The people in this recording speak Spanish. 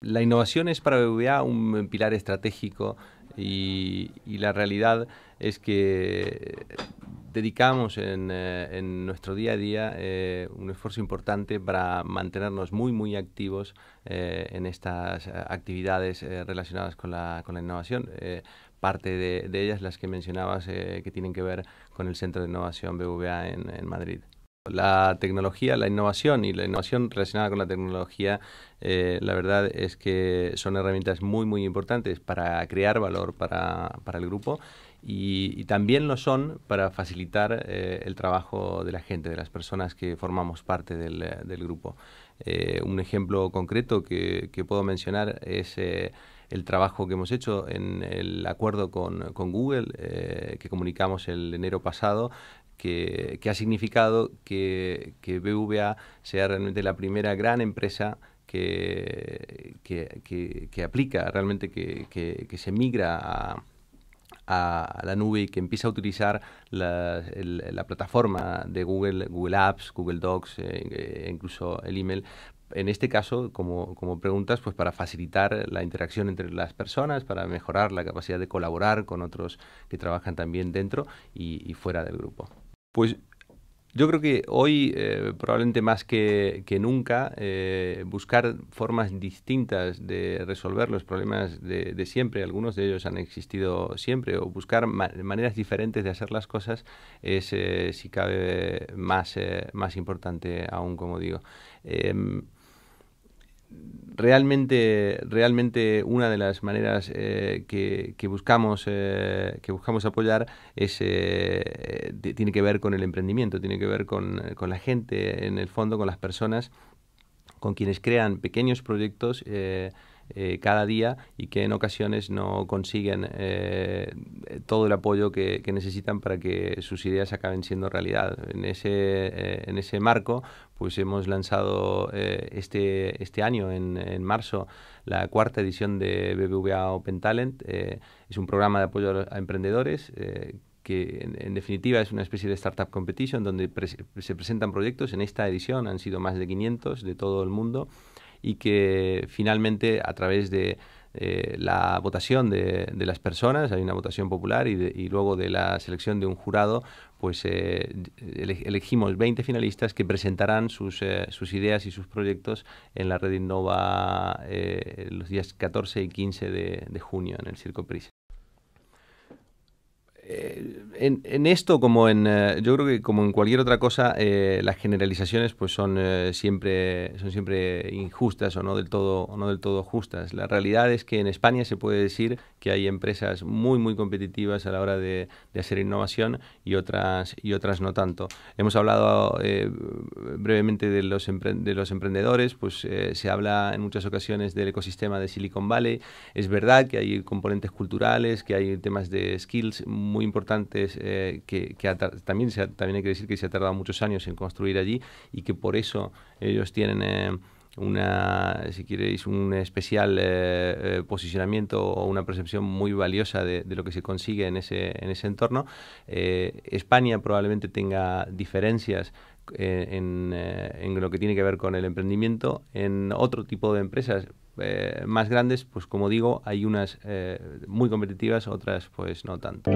La innovación es para BBVA un pilar estratégico y, la realidad es que dedicamos en, eh, nuestro día a día eh, un esfuerzo importante para mantenernos muy, muy activos eh, en estas actividades relacionadas con la, innovación. parte de, ellas las que mencionabas que tienen que ver con el Centro de Innovación BVA en Madrid la tecnología, la innovación y la innovación relacionada con la tecnología, eh, la verdad es que son herramientas muy, muy importantes para crear valor para, el grupo y, también lo son para facilitar eh, el trabajo de la gente, de las personas que formamos parte del, grupo. Eh, un ejemplo concreto que puedo mencionar es el trabajo que hemos hecho en el acuerdo con, Google, eh, que comunicamos el enero pasado, que, ha significado que, que BVA sea realmente la primera gran empresa que, que, aplica realmente, que, se migra a, la nube y que empieza a utilizar la, plataforma de Google, Google Apps, Google Docs, e incluso el email, en este caso, como, preguntas, pues para facilitar la interacción entre las personas, para mejorar la capacidad de colaborar con otros que trabajan también dentro y, fuera del grupo. Pues yo creo que hoy, eh, probablemente más que, nunca, eh, buscar formas distintas de resolver los problemas de, siempre, algunos de ellos han existido siempre, o buscar maneras diferentes de hacer las cosas es, eh, si cabe, más, más importante aún, como digo. Em, realmente, realmente una de las maneras eh, que, buscamos, eh, que buscamos apoyar es, eh, tiene que ver con el emprendimiento, tiene que ver con, con la gente, en el fondo, con las personas, con quienes crean pequeños proyectos eh, cada día y que en ocasiones no consiguen eh, todo el apoyo que, necesitan para que sus ideas acaben siendo realidad. En ese, eh, marco, pues hemos lanzado este, este, año, en, marzo, la cuarta edición de BBVA Open Talent. es un programa de apoyo a, emprendedores que en, definitiva es una especie de startup competition donde se presentan proyectos. En esta edición han sido más de 500 de todo el mundo y que finalmente a través de eh, la votación de, de, las personas, hay una votación popular y, luego de la selección de un jurado, pues eh, elegimos 20 finalistas que presentarán sus, eh, sus, ideas y sus proyectos en la red Innova los días 14 y 15 de, de junio en el Circo Pris. Eh, en, esto, como en, eh, yo creo que como en cualquier otra cosa, eh, las generalizaciones pues son siempre son siempre injustas o no del todo no del todo justas. La realidad es que en España se puede decir que hay empresas muy muy competitivas a la hora de, hacer innovación y otras y otras no tanto. Hemos hablado brevemente de los de los emprendedores, pues se habla en muchas ocasiones del ecosistema de Silicon Valley. Es verdad que hay componentes culturales, que hay temas de skills muy importantes eh, que, también, se también hay que decir que se ha tardado muchos años en construir allí y que por eso ellos tienen... Eh, una, si queréis, un especial eh, posicionamiento o una percepción muy valiosa de, lo que se consigue en ese, en ese entorno. España probablemente tenga diferencias en, en lo que tiene que ver con el emprendimiento en otro tipo de empresas, eh, más grandes, pues como digo, hay unas eh, muy competitivas, otras pues no tanto.